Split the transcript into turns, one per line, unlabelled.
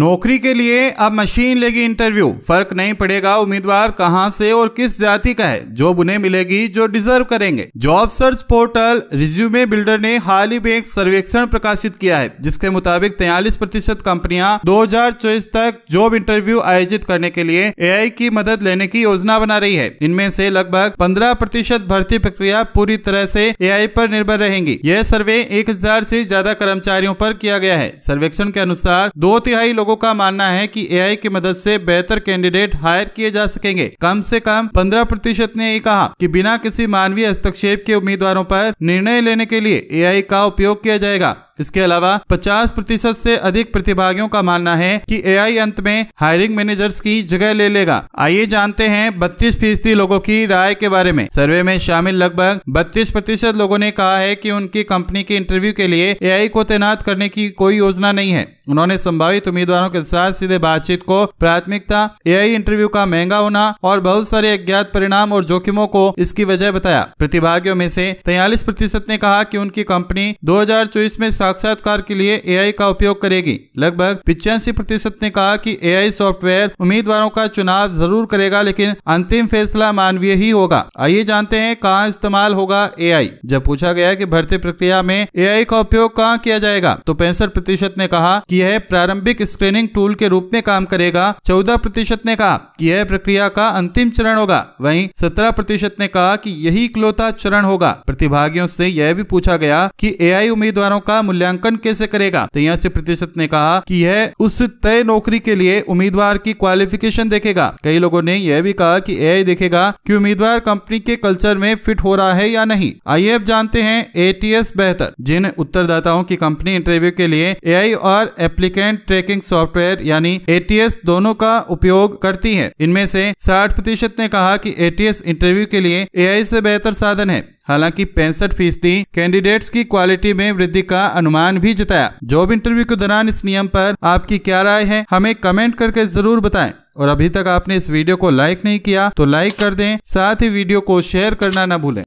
नौकरी के लिए अब मशीन लेगी इंटरव्यू फर्क नहीं पड़ेगा उम्मीदवार कहां से और किस जाति का है जॉब उन्हें मिलेगी जो डिजर्व करेंगे job search portal resume builder ने हाल ही में एक सर्वेक्षण प्रकाशित किया है जिसके मुताबिक तैयलीस प्रतिशत कंपनियां दो तक जॉब इंटरव्यू आयोजित करने के लिए ए की मदद लेने की योजना बना रही है इनमें से लगभग पंद्रह प्रतिशत भर्ती प्रक्रिया पूरी तरह से ए पर निर्भर रहेंगी यह सर्वे एक हजार ज्यादा कर्मचारियों पर किया गया है सर्वेक्षण के अनुसार दो तिहाई लोगों का मानना है कि एआई की मदद से बेहतर कैंडिडेट हायर किए जा सकेंगे कम से कम 15 प्रतिशत ने ये कहा कि बिना किसी मानवीय हस्तक्षेप के उम्मीदवारों पर निर्णय लेने के लिए एआई का उपयोग किया जाएगा इसके अलावा 50 प्रतिशत से अधिक प्रतिभागियों का मानना है कि एआई अंत में हायरिंग मैनेजर्स की जगह ले लेगा आइए जानते हैं बत्तीस फीसदी लोगों की राय के बारे में सर्वे में शामिल लगभग बत्तीस प्रतिशत लोगों ने कहा है कि उनकी कंपनी के इंटरव्यू के लिए एआई को तैनात करने की कोई योजना नहीं है उन्होंने संभावित उम्मीदवारों के साथ सीधे बातचीत को प्राथमिकता ए इंटरव्यू का महंगा होना और बहुत सारे अज्ञात परिणाम और जोखिमों को इसकी वजह बताया प्रतिभागियों में से तैयलीस प्रतिशत ने कहा कि उनकी कंपनी 2024 में साक्षात्कार के लिए ए का उपयोग करेगी लगभग पिचासी प्रतिशत ने कहा की ए सॉफ्टवेयर उम्मीदवारों का चुनाव जरूर करेगा लेकिन अंतिम फैसला मानवीय ही होगा आइए जानते हैं कहाँ इस्तेमाल होगा ए जब पूछा गया की भर्ती प्रक्रिया में ए का उपयोग कहाँ किया जाएगा तो पैंसठ प्रतिशत ने कहा कि यह प्रारंभिक स्क्रीनिंग टूल के रूप में काम करेगा चौदह प्रतिशत ने कहा कि यह प्रक्रिया का अंतिम चरण होगा वहीं सत्रह प्रतिशत ने कहा कि यही इकलौता चरण होगा प्रतिभागियों से यह भी पूछा गया कि एआई उम्मीदवारों का मूल्यांकन कैसे करेगा तिरासी प्रतिशत ने कहा कि यह उस तय नौकरी के लिए उम्मीदवार की क्वालिफिकेशन देखेगा कई लोगों ने यह भी कहा की ए देखेगा की उम्मीदवार कंपनी के कल्चर में फिट हो रहा है या नहीं आइए अब जानते हैं ए बेहतर जिन उत्तरदाताओं की कंपनी इंटरव्यू के लिए ए और एप्लीकेंट ट्रैकिंग सॉफ्टवेयर यानी एटीएस दोनों का उपयोग करती है इनमें से साठ प्रतिशत ने कहा कि एटीएस इंटरव्यू के लिए एआई से बेहतर साधन है हालांकि पैंसठ फीसदी कैंडिडेट्स की क्वालिटी में वृद्धि का अनुमान भी जताया जॉब इंटरव्यू के दौरान इस नियम पर आपकी क्या राय है हमें कमेंट करके जरूर बताएं और अभी तक आपने इस वीडियो को लाइक नहीं किया तो लाइक कर दें साथ ही वीडियो को शेयर करना न भूलें